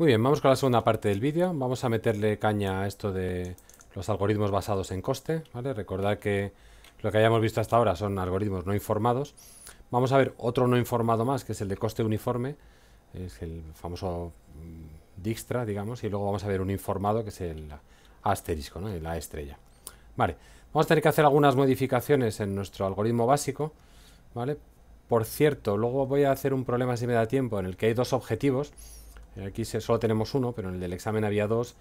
Muy bien, vamos con la segunda parte del vídeo. Vamos a meterle caña a esto de los algoritmos basados en coste. ¿vale? Recordar que lo que hayamos visto hasta ahora son algoritmos no informados. Vamos a ver otro no informado más, que es el de coste uniforme. Es el famoso mm, Dijkstra, digamos. Y luego vamos a ver un informado, que es el asterisco, la estrella. Vale, vamos a tener que hacer algunas modificaciones en nuestro algoritmo básico. ¿vale? Por cierto, luego voy a hacer un problema si me da tiempo en el que hay dos objetivos Aquí solo tenemos uno, pero en el del examen había dos.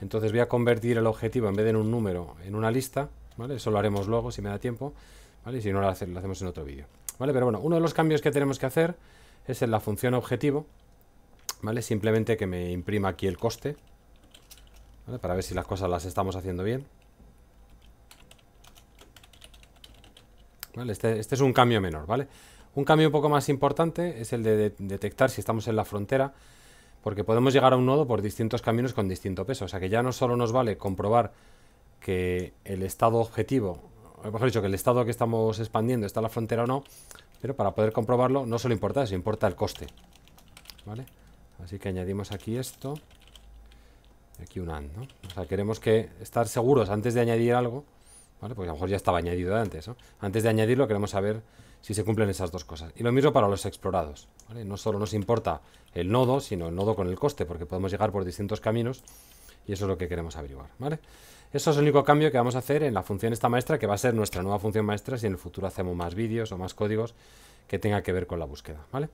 Entonces voy a convertir el objetivo en vez de en un número, en una lista. ¿vale? Eso lo haremos luego si me da tiempo. Y si no, lo, hacemos en otro vídeo. ¿vale? Pero bueno, uno de los cambios que tenemos que hacer es en la función objetivo. ¿vale? Simplemente que me imprima aquí el coste. Para ver si las cosas las estamos haciendo bien. Este, este, es un cambio menor, ¿vale? Un cambio un poco más importante es el de detectar si estamos en la frontera. Porque podemos llegar a un nodo por distintos caminos con distinto peso. O sea que ya no solo nos vale comprobar que el estado objetivo, mejor dicho, que el estado que estamos expandiendo está en la frontera o no, pero para poder comprobarlo no solo importa eso, importa el coste. ¿Vale? Así que añadimos aquí esto. aquí un AND, O sea, queremos que estar seguros antes de añadir algo, ¿vale? Porque a lo mejor ya estaba añadido antes, ¿no? Antes de añadirlo queremos saber si se cumplen esas dos cosas. Y lo mismo para los explorados. No solo nos importa el nodo, sino el nodo con el coste, porque podemos llegar por distintos caminos y eso es lo que queremos averiguar. ¿vale? Eso es el único cambio que vamos a hacer en la función esta maestra, que va a ser nuestra nueva función maestra si en el futuro hacemos más vídeos o más códigos que tenga que ver con la búsqueda. ¿vale?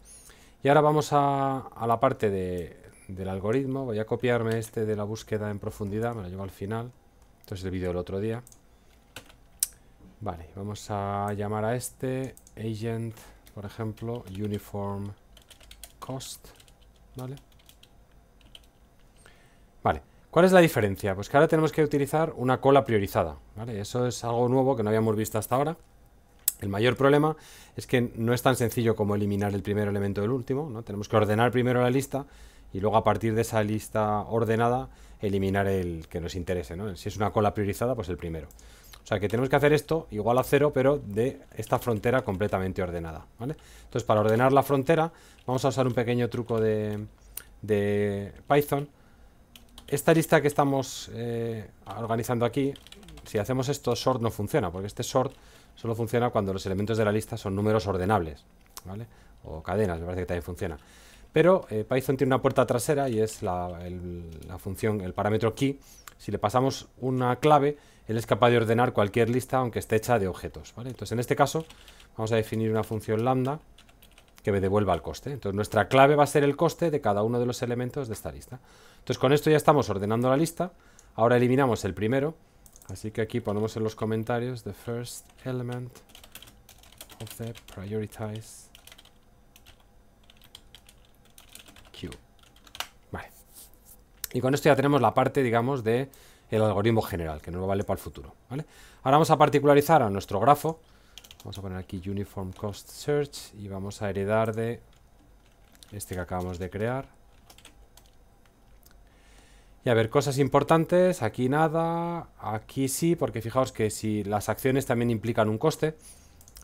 Y ahora vamos a, la parte de, del algoritmo. Voy a copiarme este de la búsqueda en profundidad, me lo llevo al final. Esto es el vídeo del otro día. Vale, vamos a llamar a este agent, por ejemplo, uniform cost, ¿vale? Vale, ¿cuál es la diferencia? Pues que ahora tenemos que utilizar una cola priorizada, ¿vale? Eso es algo nuevo que no habíamos visto hasta ahora. El mayor problema es que no es tan sencillo como eliminar el primer elemento del último, ¿no? Tenemos que ordenar primero la lista y luego a partir de esa lista ordenada eliminar el que nos interese, ¿no? Si es una cola priorizada, pues el primero. O sea que tenemos que hacer esto igual a cero, pero de esta frontera completamente ordenada, Entonces para ordenar la frontera vamos a usar un pequeño truco de, Python. Esta lista que estamos eh, organizando aquí, si hacemos esto, sort no funciona, porque este sort solo funciona cuando los elementos de la lista son números ordenables, O cadenas, me parece que también funciona. Pero eh, Python tiene una puerta trasera y es la función, el parámetro key. Si le pasamos una clave, él es capaz de ordenar cualquier lista aunque esté hecha de objetos, Entonces en este caso vamos a definir una función lambda que me devuelva el coste. Entonces nuestra clave va a ser el coste de cada uno de los elementos de esta lista. Entonces con esto ya estamos ordenando la lista. Ahora eliminamos el primero. Así que aquí ponemos en los comentarios the first element of the prioritize queue. Vale. Y con esto ya tenemos la parte, digamos, de el algoritmo general, que no lo vale para el futuro. ¿vale? Ahora vamos a particularizar a nuestro grafo. Vamos a poner aquí Uniform Cost Search y vamos a heredar de este que acabamos de crear. Y a ver, cosas importantes, aquí nada, aquí sí, porque fijaos que si las acciones también implican un coste,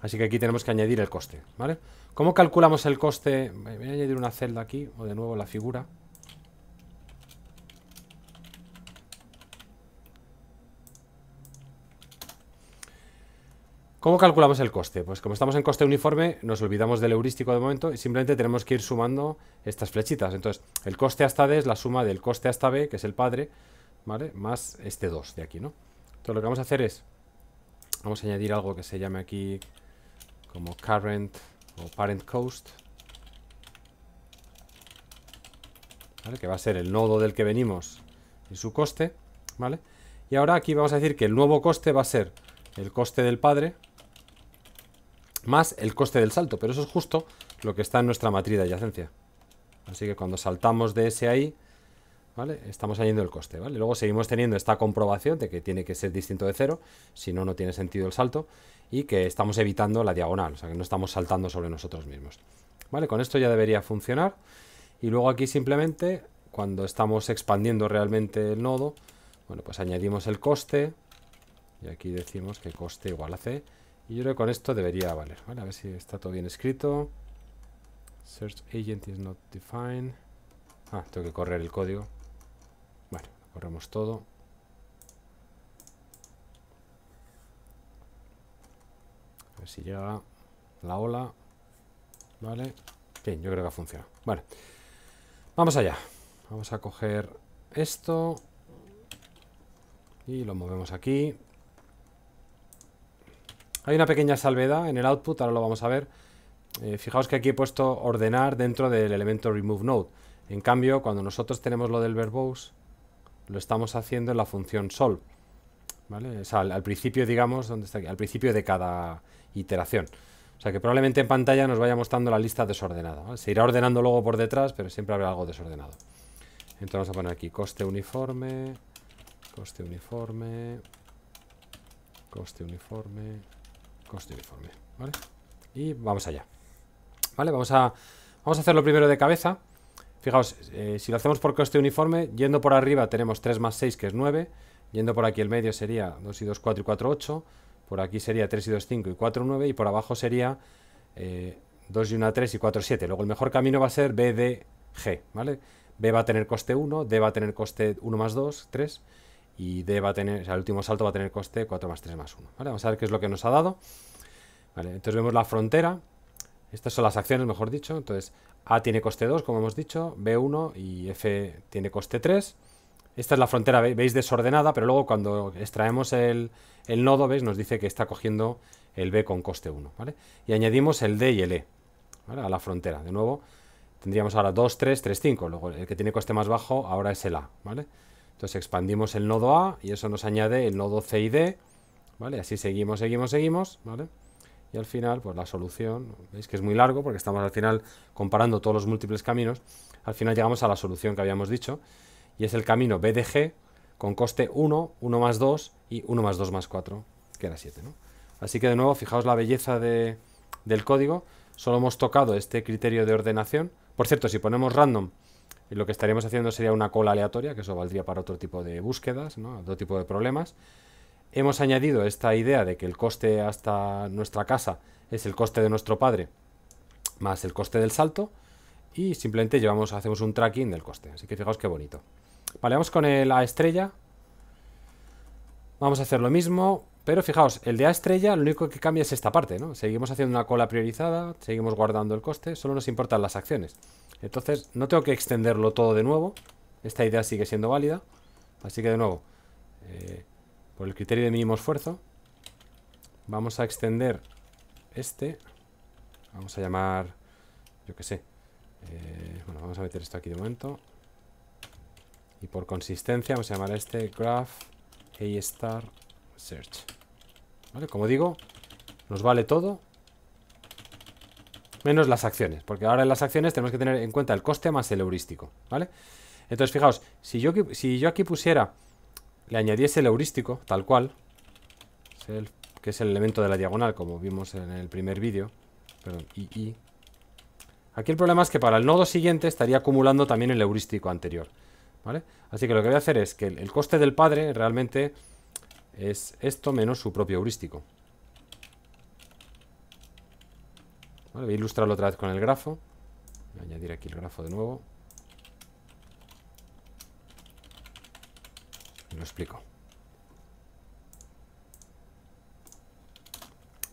así que aquí tenemos que añadir el coste, ¿vale? ¿Cómo calculamos el coste? Voy a añadir una celda aquí, o de nuevo la figura. ¿Cómo calculamos el coste? Pues como estamos en coste uniforme, nos olvidamos del heurístico de momento y simplemente tenemos que ir sumando estas flechitas. Entonces, el coste hasta D es la suma del coste hasta B, que es el padre, ¿vale? Más este 2 de aquí, ¿no? Entonces lo que vamos a hacer es, vamos a añadir algo que se llame aquí como current o parent cost, ¿vale? Que va a ser el nodo del que venimos y su coste, ¿vale? Y ahora aquí vamos a decir que el nuevo coste va a ser el coste del padre, más el coste del salto, pero eso es justo lo que está en nuestra matriz de adyacencia. Así que cuando saltamos de ese ahí, ¿vale? Estamos añadiendo el coste, ¿vale? Luego seguimos teniendo esta comprobación de que tiene que ser distinto de cero, si no, no tiene sentido el salto, y que estamos evitando la diagonal, o sea, que no estamos saltando sobre nosotros mismos. ¿Vale? Con esto ya debería funcionar. Y luego aquí simplemente, cuando estamos expandiendo realmente el nodo, bueno, pues añadimos el coste, y aquí decimos que coste igual a c, y yo creo que con esto debería valer. a ver si está todo bien escrito. Search agent is not defined. Ah, tengo que correr el código. Bueno, corremos todo. A ver si llega la ola. Vale. Bien, yo creo que ha funcionado. Vale. Vamos allá. Vamos a coger esto. Y lo movemos aquí. Hay una pequeña salvedad en el output, ahora lo vamos a ver. Eh, fijaos que aquí he puesto ordenar dentro del elemento remove node. En cambio, cuando nosotros tenemos lo del verbose, lo estamos haciendo en la función solve. al, principio, digamos, donde está aquí? Al principio de cada iteración. O sea que probablemente en pantalla nos vaya mostrando la lista desordenada. Se irá ordenando luego por detrás, pero siempre habrá algo desordenado. Entonces vamos a poner aquí coste uniforme, coste uniforme, coste uniforme. Coste uniforme, ¿vale? Y vamos allá. ¿Vale? Vamos a, vamos a hacerlo primero de cabeza. Fijaos, eh, si lo hacemos por coste uniforme, yendo por arriba tenemos 3 más 6, que es 9. Yendo por aquí el medio sería 2 y 2, 4 y 4, 8. Por aquí sería 3 y 2, 5 y 4, 9. Y por abajo sería 2 eh, y 1, 3 y 4, 7. Luego el mejor camino va a ser B, D, G, ¿vale? B va a tener coste 1, D va a tener coste 1 más 2, 3 y D va a tener, o sea, el último salto va a tener coste 4 más 3 más 1. ¿vale? Vamos a ver qué es lo que nos ha dado. Vale, entonces vemos la frontera. Estas son las acciones, mejor dicho. Entonces, A tiene coste 2, como hemos dicho, B1 y F tiene coste 3. Esta es la frontera, veis, desordenada, pero luego cuando extraemos el, nodo, veis, nos dice que está cogiendo el B con coste 1, ¿vale? Y añadimos el D y el E, ¿vale? A la frontera. De nuevo, tendríamos ahora 2, 3, 3, 5. Luego, el que tiene coste más bajo ahora es el A, ¿vale? Entonces expandimos el nodo A y eso nos añade el nodo C y D. ¿Vale? Así seguimos, seguimos, seguimos. ¿Vale? Y al final, pues la solución, veis que es muy largo porque estamos al final comparando todos los múltiples caminos. Al final llegamos a la solución que habíamos dicho y es el camino BDG con coste 1, 1 más 2 y 1 más 2 más 4, que era 7. ¿no? Así que de nuevo, fijaos la belleza del código. Solo hemos tocado este criterio de ordenación. Por cierto, si ponemos random y lo que estaríamos haciendo sería una cola aleatoria, que eso valdría para otro tipo de búsquedas, ¿no? otro tipo de problemas. Hemos añadido esta idea de que el coste hasta nuestra casa es el coste de nuestro padre más el coste del salto y simplemente llevamos, hacemos un tracking del coste. Así que fijaos qué bonito. Vale, vamos con la estrella. Vamos a hacer lo mismo. Pero fijaos, el de A estrella lo único que cambia es esta parte, ¿no? Seguimos haciendo una cola priorizada, seguimos guardando el coste, solo nos importan las acciones. Entonces, no tengo que extenderlo todo de nuevo. Esta idea sigue siendo válida. Así que de nuevo, eh, por el criterio de mínimo esfuerzo, vamos a extender este. Vamos a llamar, yo qué sé. Eh, bueno, vamos a meter esto aquí de momento. Y por consistencia vamos a llamar a este graph A star search. Como digo, nos vale todo. Menos las acciones, porque ahora en las acciones tenemos que tener en cuenta el coste más el heurístico, ¿vale? Entonces, fijaos, si yo, si yo aquí pusiera, le añadiese el heurístico, tal cual, que es el elemento de la diagonal, como vimos en el primer vídeo, perdón, Aquí el problema es que para el nodo siguiente estaría acumulando también el heurístico anterior, ¿vale? Así que lo que voy a hacer es que el coste del padre realmente es esto menos su propio heurístico. voy a ilustrarlo otra vez con el grafo. Voy a añadir aquí el grafo de nuevo. lo explico.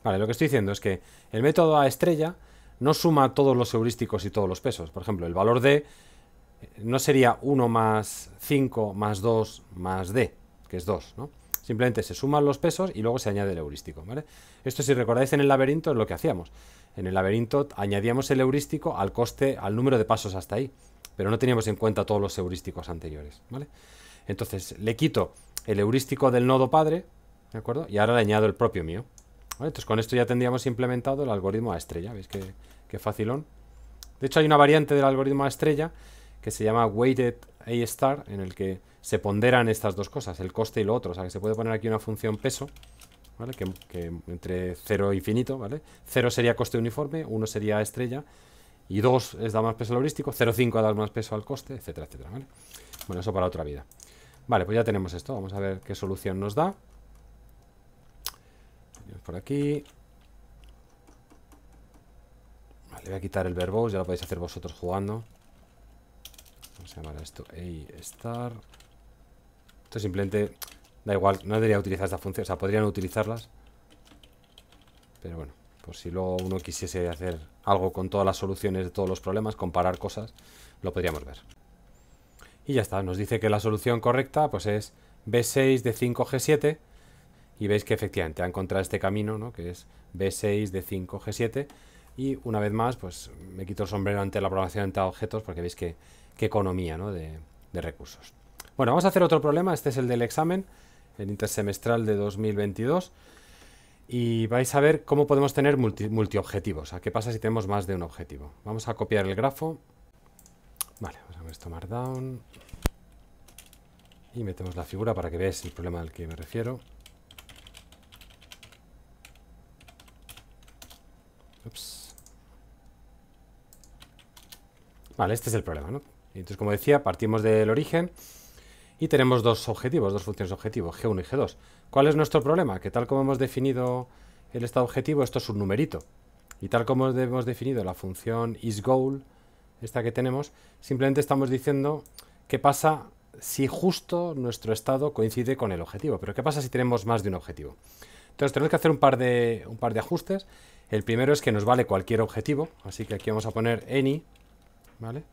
Vale, lo que estoy diciendo es que el método A estrella no suma todos los heurísticos y todos los pesos. Por ejemplo, el valor D eh, no sería 1 más 5 más 2 más D, que es 2, ¿no? Simplemente se suman los pesos y luego se añade el heurístico, ¿vale? Esto si recordáis en el laberinto es lo que hacíamos. En el laberinto añadíamos el heurístico al coste, al número de pasos hasta ahí, pero no teníamos en cuenta todos los heurísticos anteriores, ¿vale? Entonces le quito el heurístico del nodo padre, ¿de acuerdo? Y ahora le añado el propio mío. Entonces con esto ya tendríamos implementado el algoritmo a estrella, ¿veis qué, qué facilón? De hecho hay una variante del algoritmo a estrella que se llama weighted A star, en el que se ponderan estas dos cosas, el coste y lo otro. O sea, que se puede poner aquí una función peso, ¿vale? Que, entre 0 e infinito, ¿vale? 0 sería coste uniforme, 1 sería estrella, y 2 es dar más peso al heurístico, 0,5 dar más peso al coste, etcétera, etcétera, ¿vale? Bueno, eso para otra vida. Vale, pues ya tenemos esto. Vamos a ver qué solución nos da. Por aquí. Vale, voy a quitar el verbose, ya lo podéis hacer vosotros jugando. Vamos a llamar a esto A star simplemente da igual, no debería utilizar esta función, o sea, podrían utilizarlas. Pero bueno, por si luego uno quisiese hacer algo con todas las soluciones de todos los problemas, comparar cosas, lo podríamos ver. Y ya está, nos dice que la solución correcta pues es B6 de 5G7 y veis que efectivamente ha encontrado este camino, ¿no? que es B6 de 5G7 y una vez más pues me quito el sombrero ante la programación de objetos porque veis que, economía ¿no? de, de recursos. Bueno, vamos a hacer otro problema. Este es el del examen, el intersemestral de 2022. Y vais a ver cómo podemos tener multi, multiobjetivos. ¿A qué pasa si tenemos más de un objetivo? Vamos a copiar el grafo. Vale, vamos a ver esto markdown. Y metemos la figura para que veáis el problema al que me refiero. Ups. Vale, este es el problema, ¿no? Entonces, como decía, partimos del origen y tenemos dos objetivos, dos funciones objetivos, G1 y G2. ¿Cuál es nuestro problema? Que tal como hemos definido el estado objetivo, esto es un numerito. Y tal como hemos definido la función isGoal, esta que tenemos, simplemente estamos diciendo qué pasa si justo nuestro estado coincide con el objetivo. Pero qué pasa si tenemos más de un objetivo. Entonces tenemos que hacer un par de, un par de ajustes. El primero es que nos vale cualquier objetivo, así que aquí vamos a poner any, ¿vale?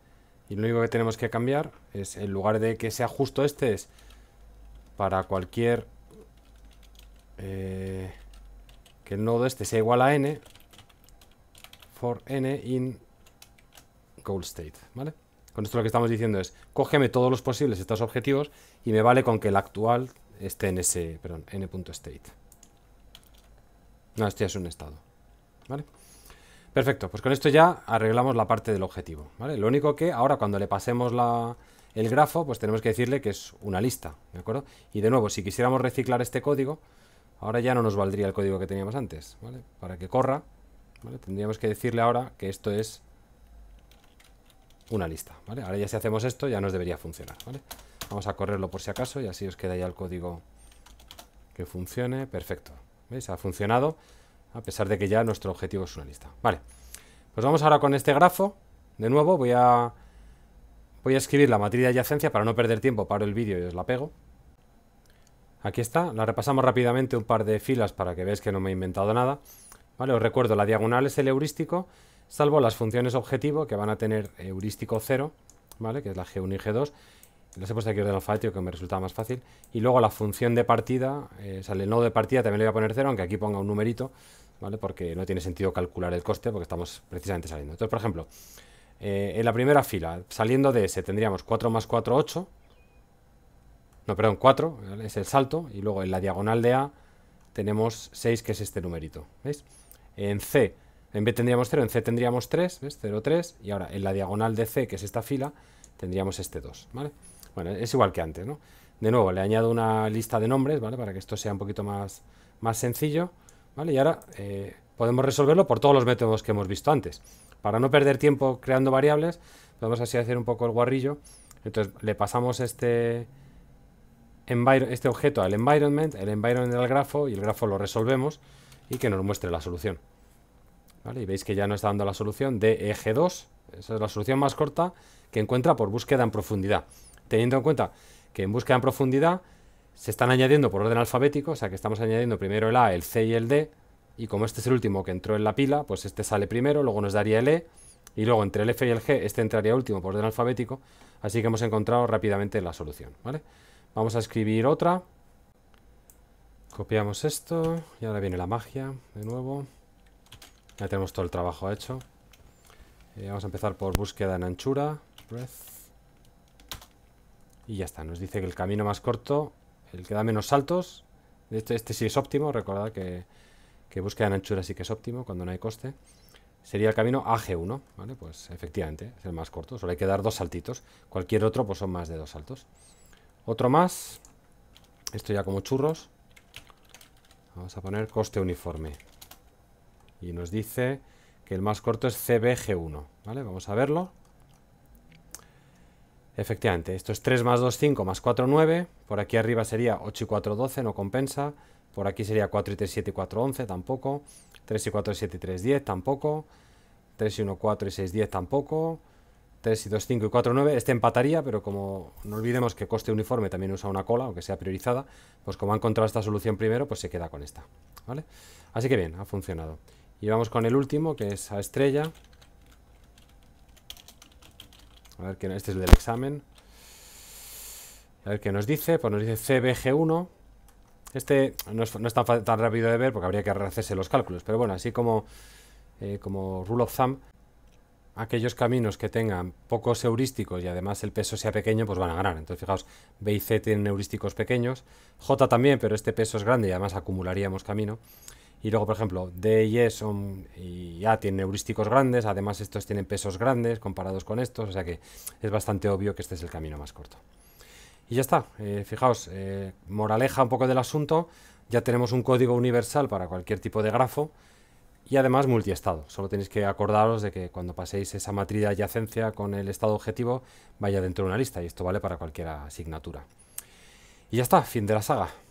Y lo único que tenemos que cambiar es, en lugar de que sea justo este, es para cualquier... Eh, que el nodo este sea igual a n. For n in goal state, ¿vale? Con esto lo que estamos diciendo es, cógeme todos los posibles estos objetivos y me vale con que el actual esté en ese, perdón, n.state. No, este es un estado, ¿vale? Perfecto, pues con esto ya arreglamos la parte del objetivo, ¿vale? Lo único que ahora cuando le pasemos la, el grafo, pues tenemos que decirle que es una lista, ¿de acuerdo? Y de nuevo, si quisiéramos reciclar este código, ahora ya no nos valdría el código que teníamos antes, ¿vale? Para que corra, Tendríamos que decirle ahora que esto es una lista, ¿vale? Ahora ya si hacemos esto ya nos debería funcionar, ¿vale? Vamos a correrlo por si acaso y así os queda ya el código que funcione. Perfecto, ¿veis? Ha funcionado a pesar de que ya nuestro objetivo es una lista. Vale, pues vamos ahora con este grafo. De nuevo voy a, voy a escribir la matriz de adyacencia para no perder tiempo, paro el vídeo y os la pego. Aquí está, la repasamos rápidamente un par de filas para que veáis que no me he inventado nada. Vale, os recuerdo, la diagonal es el heurístico, salvo las funciones objetivo que van a tener heurístico 0, ¿vale? que es la G1 y G2, los he puesto aquí el alfabético que me resultaba más fácil. Y luego la función de partida, eh, el nodo de partida también le voy a poner 0 aunque aquí ponga un numerito, ¿vale? Porque no tiene sentido calcular el coste porque estamos precisamente saliendo. Entonces, por ejemplo, eh, en la primera fila, saliendo de ese tendríamos 4 más 4, 8. No, perdón, 4 es el salto. Y luego en la diagonal de A tenemos 6, que es este numerito. ¿Veis? En C, en B tendríamos 0, en C tendríamos 3, ¿ves? 0, 3. Y ahora en la diagonal de C, que es esta fila, tendríamos este 2, ¿vale? Bueno, es igual que antes, ¿no? De nuevo, le añado una lista de nombres, ¿vale? Para que esto sea un poquito más, más sencillo, ¿vale? Y ahora eh, podemos resolverlo por todos los métodos que hemos visto antes. Para no perder tiempo creando variables, vamos así hacer un poco el guarrillo. Entonces, le pasamos este, este objeto al environment, el environment del grafo, y el grafo lo resolvemos y que nos muestre la solución. ¿Vale? Y veis que ya nos está dando la solución de eje 2, esa es la solución más corta que encuentra por búsqueda en profundidad teniendo en cuenta que en búsqueda en profundidad se están añadiendo por orden alfabético, o sea que estamos añadiendo primero el A, el C y el D, y como este es el último que entró en la pila, pues este sale primero, luego nos daría el E, y luego entre el F y el G este entraría último por orden alfabético, así que hemos encontrado rápidamente la solución, ¿vale? Vamos a escribir otra, copiamos esto, y ahora viene la magia, de nuevo, ya tenemos todo el trabajo hecho, eh, vamos a empezar por búsqueda en anchura, breadth, y ya está, nos dice que el camino más corto, el que da menos saltos, este, este sí es óptimo, recordad que, que búsqueda en anchura sí que es óptimo cuando no hay coste, sería el camino AG1, ¿vale? Pues efectivamente, es el más corto, solo hay que dar dos saltitos, cualquier otro pues son más de dos saltos. Otro más, esto ya como churros, vamos a poner coste uniforme. Y nos dice que el más corto es CBG1, ¿vale? Vamos a verlo. Efectivamente, esto es 3 más 2, 5 más 4, 9. Por aquí arriba sería 8 y 4, 12, no compensa. Por aquí sería 4 y 3, 7 y 4, 11, tampoco. 3 y 4, 7 y 3, 10, tampoco. 3 y 1, 4 y 6, 10, tampoco. 3 y 2, 5 y 4, 9. Este empataría, pero como no olvidemos que coste uniforme también usa una cola, aunque sea priorizada, pues como ha encontrado esta solución primero, pues se queda con esta. ¿vale? Así que bien, ha funcionado. Y vamos con el último, que es a estrella. A ver que este es el del examen. A ver qué nos dice. Pues nos dice CBG1. Este no es, tan, rápido de ver porque habría que rehacerse los cálculos. Pero bueno, así como, eh, como rule of thumb, aquellos caminos que tengan pocos heurísticos y además el peso sea pequeño, pues van a ganar. Entonces, fijaos, B y C tienen heurísticos pequeños. J también, pero este peso es grande y además acumularíamos camino. Y luego, por ejemplo, D y E son, y A tienen heurísticos grandes, además estos tienen pesos grandes comparados con estos, o sea que es bastante obvio que este es el camino más corto. Y ya está, eh, fijaos, eh, moraleja un poco del asunto, ya tenemos un código universal para cualquier tipo de grafo y además multiestado. Solo tenéis que acordaros de que cuando paséis esa matriz de adyacencia con el estado objetivo vaya dentro de una lista y esto vale para cualquier asignatura. Y ya está, fin de la saga.